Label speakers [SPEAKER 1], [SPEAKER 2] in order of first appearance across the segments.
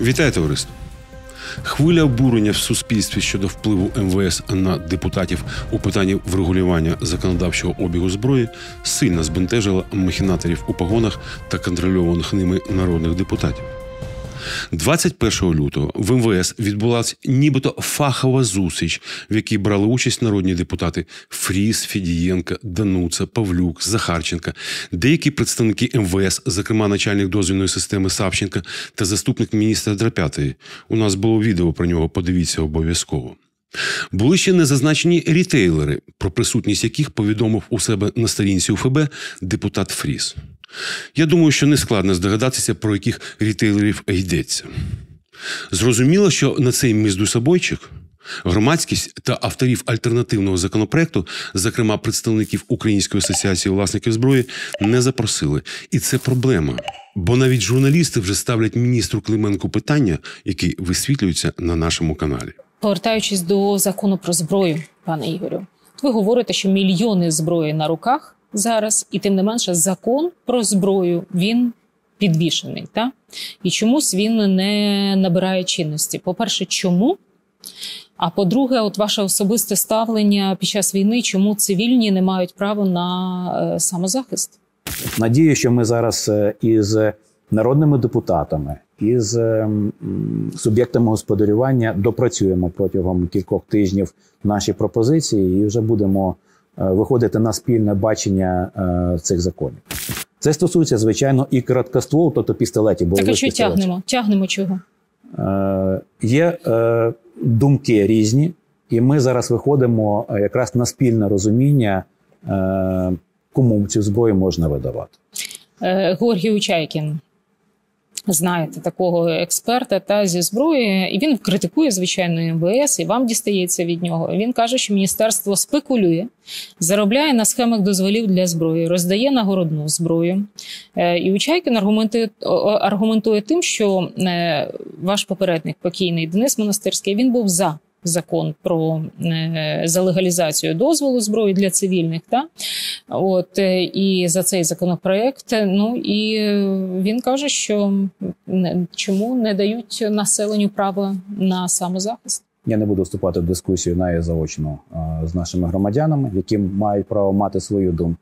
[SPEAKER 1] Вітаю товариство. Хвиля обурення в суспільстві щодо впливу МВС на депутатів у питанні врегулювання законодавчого обігу зброї сильно збентежила махінаторів у погонах та контрольованих ними народних депутатів. 21 лютого в МВС відбулася нібито фахова зустріч, в якій брали участь народні депутати Фріс, Фідієнка, Дануца, Павлюк, Захарченка, деякі представники МВС, зокрема начальник дозвільної системи Савченка та заступник міністра Драпятої. У нас було відео про нього. Подивіться обов'язково. Були ще не зазначені рітейлери, про присутність яких повідомив у себе на сторінці УФБ депутат Фріс. Я думаю, що не складно здогадатися, про яких рітейлерів йдеться. Зрозуміло, що на цей міздусобойчик громадськість та авторів альтернативного законопроекту, зокрема представників Української асоціації власників зброї, не запросили. І це проблема. Бо навіть журналісти вже ставлять міністру Клименку питання, які висвітлюються на нашому каналі.
[SPEAKER 2] Повертаючись до закону про зброю, пане Ігорю, ви говорите, що мільйони зброї на руках зараз, і тим не менше, закон про зброю він підвішений. Та? І чомусь він не набирає чинності. По-перше, чому? А по-друге, от ваше особисте ставлення під час війни, чому цивільні не мають права на е, самозахист?
[SPEAKER 1] Надію, що ми зараз е, із народними депутатами із ем, суб'єктами господарювання допрацюємо протягом кількох тижнів наші пропозиції і вже будемо Е, виходити на спільне бачення е, цих законів. Це стосується, звичайно, і короткоствол, тобто пістолетів. Так, а що тягнемо?
[SPEAKER 2] Тягнемо чого?
[SPEAKER 1] Е, є думки різні, і ми зараз виходимо якраз на спільне розуміння, кому цю зброю можна видавати.
[SPEAKER 2] Георгій Учайкін, Знаєте такого експерта та зі зброї, і він критикує звичайно МВС, і вам дістається від нього. Він каже, що міністерство спекулює, заробляє на схемах дозволів для зброї, роздає нагородну зброю. Е, і Учайкін аргументує, аргументує тим, що е, ваш попередник покійний Денис Монастирський він був за закон про е, за легалізацію дозволу зброї для цивільних. Та от е, і за цей законопроект. Е, ну і він каже, що чому не дають населенню право на самозахист. Я не буду вступати в дискусію на заочно з нашими громадянами, які мають право мати свою думку.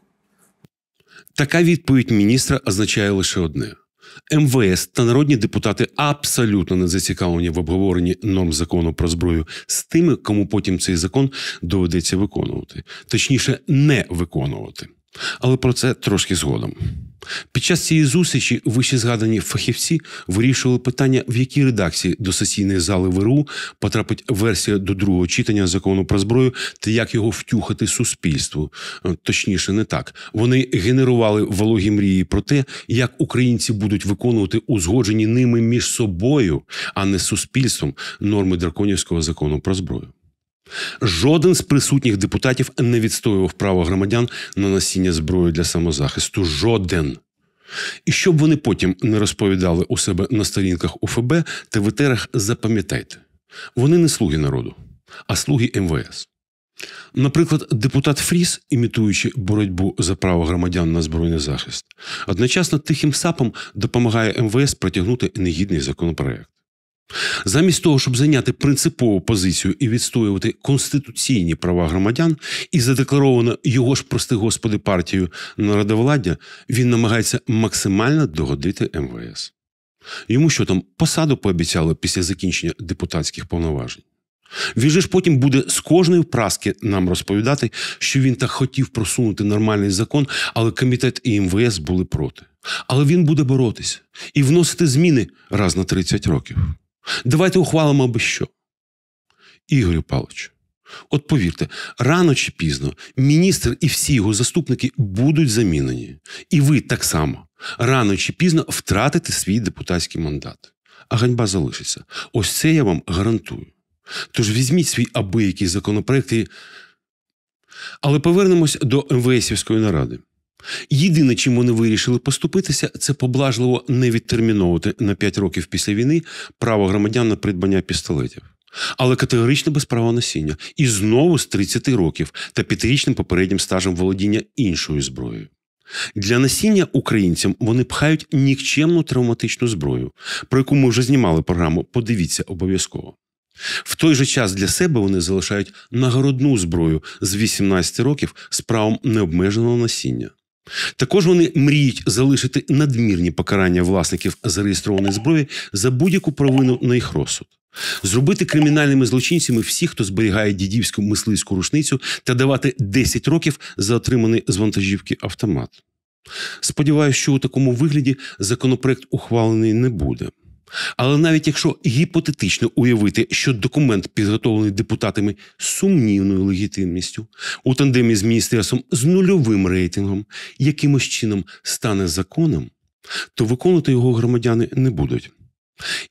[SPEAKER 1] Така відповідь міністра означає лише одне. МВС та народні депутати абсолютно не зацікавлені в обговоренні норм закону про зброю з тими, кому потім цей закон доведеться виконувати, точніше, не виконувати. Але про це трошки згодом. Під час цієї зустрічі вищезгадані фахівці вирішували питання, в якій редакції до сесійної зали ВРУ потрапить версія до другого читання закону про зброю та як його втюхати суспільству. Е, точніше, не так. Вони генерували вологі мрії про те, як українці будуть виконувати узгоджені ними між собою, а не суспільством норми драконівського закону про зброю. Жоден з присутніх депутатів не відстоював право громадян на носіння зброї для самозахисту. Жоден. І щоб вони потім не розповідали у себе на сторінках УФБ та в запам'ятайте, вони не слуги народу, а слуги МВС. Наприклад, депутат Фріс, імітуючи боротьбу за право громадян на збройний захист, одночасно тихим сапом допомагає МВС протягнути негідний законопроект. Замість того, щоб зайняти принципову позицію і відстоювати конституційні права громадян, і задекларовано його ж, прости господи, партію народовладдя, він намагається максимально догодити МВС. Йому що там посаду пообіцяли після закінчення депутатських повноважень. Він же ж потім буде з кожної праски нам розповідати, що він так хотів просунути нормальний закон, але комітет і МВС були проти. Але він буде боротися і вносити зміни раз на 30 років. Давайте ухвалимо аби що. Ігорю Павловичу, от повірте, рано чи пізно міністр і всі його заступники будуть замінені. І ви так само рано чи пізно втратите свій депутатський мандат. А ганьба залишиться. Ось це я вам гарантую. Тож візьміть свій аби який законопроект і. Але повернемось до МВСівської наради. Єдине, чим вони вирішили поступитися, це поблажливо не відтерміновувати на 5 років після війни право громадян на придбання пістолетів. Але категорично без права носіння і знову з 30 років та п'ятирічним попереднім стажем володіння іншою зброєю. Для насіння українцям вони пхають нікчемну травматичну зброю, про яку ми вже знімали програму. Подивіться обов'язково. В той же час для себе вони залишають нагородну зброю з 18 років з правом необмеженого насіння. Також вони мріють залишити надмірні покарання власників зареєстрованої зброї за будь-яку провину на їх розсуд, зробити кримінальними злочинцями всіх, хто зберігає дідівську мисливську рушницю, та давати 10 років за отриманий з вантажівки автомат. Сподіваюся, що у такому вигляді законопроект ухвалений не буде. Але навіть якщо гіпотетично уявити, що документ, підготовлений депутатами з сумнівною легітимністю, у тандемі з міністерством з нульовим рейтингом якимось чином стане законом, то виконувати його громадяни не будуть.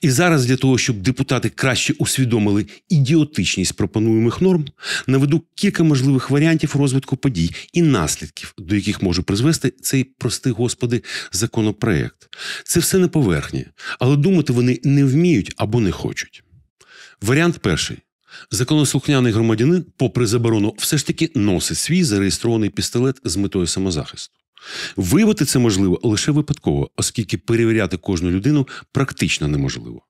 [SPEAKER 1] І зараз для того, щоб депутати краще усвідомили ідіотичність пропонуємих норм, наведу кілька можливих варіантів розвитку подій і наслідків, до яких може призвести цей, прости господи, законопроект. Це все на поверхні, але думати вони не вміють або не хочуть. Варіант перший. Законослухняний громадянин, попри заборону, все ж таки носить свій зареєстрований пістолет з метою самозахисту. Виявити це можливо лише випадково, оскільки перевіряти кожну людину практично неможливо.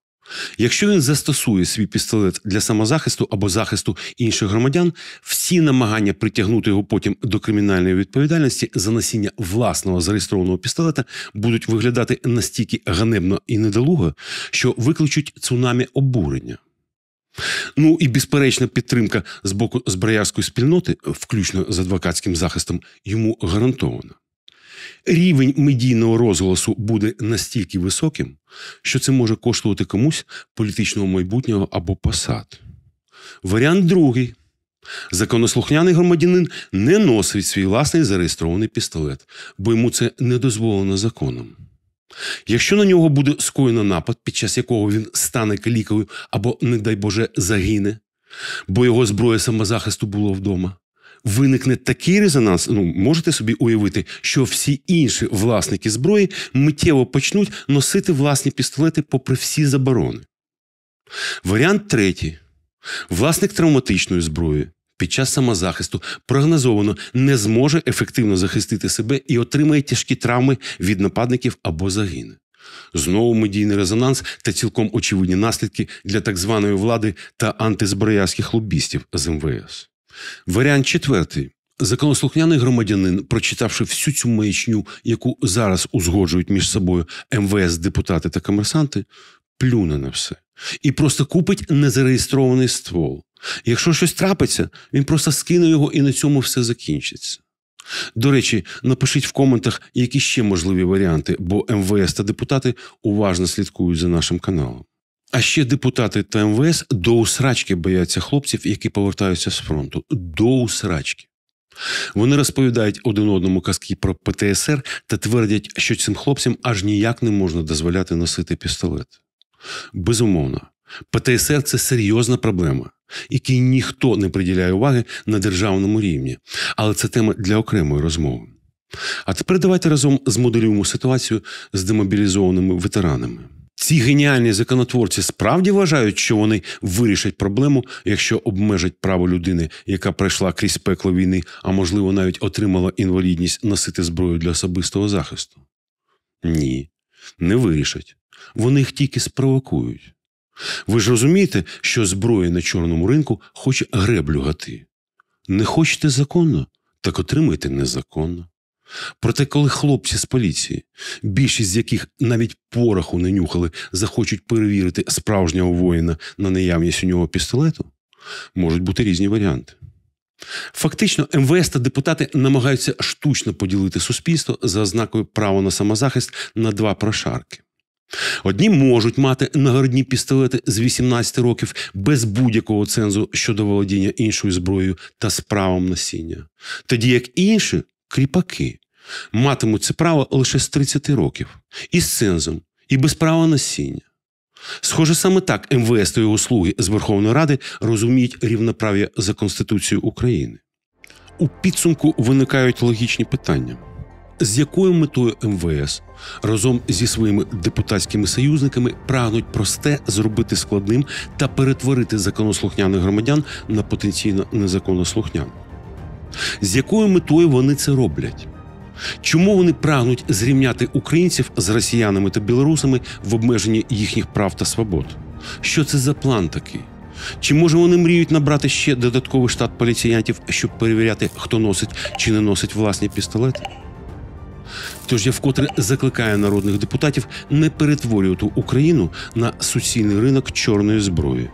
[SPEAKER 1] Якщо він застосує свій пістолет для самозахисту або захисту інших громадян, всі намагання притягнути його потім до кримінальної відповідальності за носіння власного зареєстрованого пістолета будуть виглядати настільки ганебно і недолуго, що викличуть цунамі обурення. Ну і безперечна підтримка з боку зброярської спільноти, включно з адвокатським захистом, йому гарантована рівень медійного розголосу буде настільки високим, що це може коштувати комусь політичного майбутнього або посад. Варіант другий. Законослухняний громадянин не носить свій власний зареєстрований пістолет, бо йому це не дозволено законом. Якщо на нього буде скоєно напад, під час якого він стане калікою або, не дай Боже, загине, бо його зброя самозахисту була вдома, виникне такий резонанс. Ну можете собі уявити, що всі інші власники зброї миттєво почнуть носити власні пістолети, попри всі заборони. Варіант третій. Власник травматичної зброї під час самозахисту прогнозовано не зможе ефективно захистити себе і отримає тяжкі травми від нападників або загине. Знову медійний резонанс та цілком очевидні наслідки для так званої влади та антизброярських лобістів з МВС. Варіант четвертий. Законослухняний громадянин, прочитавши всю цю маячню, яку зараз узгоджують між собою МВС, депутати та комерсанти, плюне на все і просто купить незареєстрований ствол. Якщо щось трапиться, він просто скине його і на цьому все закінчиться. До речі, напишіть в коментах, які ще можливі варіанти, бо МВС та депутати уважно слідкують за нашим каналом. А ще депутати та МВС до усрачки бояться хлопців, які повертаються з фронту. До усрачки. Вони розповідають один одному казки про ПТСР та твердять, що цим хлопцям аж ніяк не можна дозволяти носити пістолет. Безумовно, ПТСР це серйозна проблема, якій ніхто не приділяє уваги на державному рівні, але це тема для окремої розмови. А тепер давайте разом змоделюємо ситуацію з демобілізованими ветеранами. Ці геніальні законотворці справді вважають, що вони вирішать проблему, якщо обмежать право людини, яка пройшла крізь пекло війни, а можливо навіть отримала інвалідність носити зброю для особистого захисту. Ні, не вирішать. Вони їх тільки спровокують. Ви ж розумієте, що зброї на чорному ринку хоче греблю гати. Не хочете законно, так отримайте незаконно. Проте, коли хлопці з поліції, більшість з яких навіть пороху не нюхали, захочуть перевірити справжнього воїна на наявність у нього пістолету, можуть бути різні варіанти. Фактично, МВС та депутати намагаються штучно поділити суспільство за ознакою права на самозахист на два прошарки. Одні можуть мати нагородні пістолети з 18 років без будь-якого цензу щодо володіння іншою зброєю та з правом насіння, тоді як інші кріпаки матимуть це право лише з 30 років, із з цензом, і без права насіння. Схоже, саме так МВС та його слуги з Верховної Ради розуміють рівноправ'я за Конституцією України. У підсумку виникають логічні питання. З якою метою МВС разом зі своїми депутатськими союзниками прагнуть просте зробити складним та перетворити законослухняних громадян на потенційно незаконнослухняних? з якою метою вони це роблять. Чому вони прагнуть зрівняти українців з росіянами та білорусами в обмеженні їхніх прав та свобод? Що це за план такий? Чи може вони мріють набрати ще додатковий штат поліціянтів, щоб перевіряти, хто носить чи не носить власні пістолети? Тож я вкотре закликаю народних депутатів не перетворювати Україну на суцільний ринок чорної зброї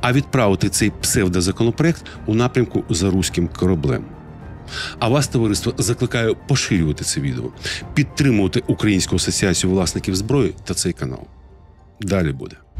[SPEAKER 1] а відправити цей псевдозаконопроект у напрямку за руським кораблем. А вас, товариство, закликаю поширювати це відео, підтримувати Українську асоціацію власників зброї та цей канал. Далі буде.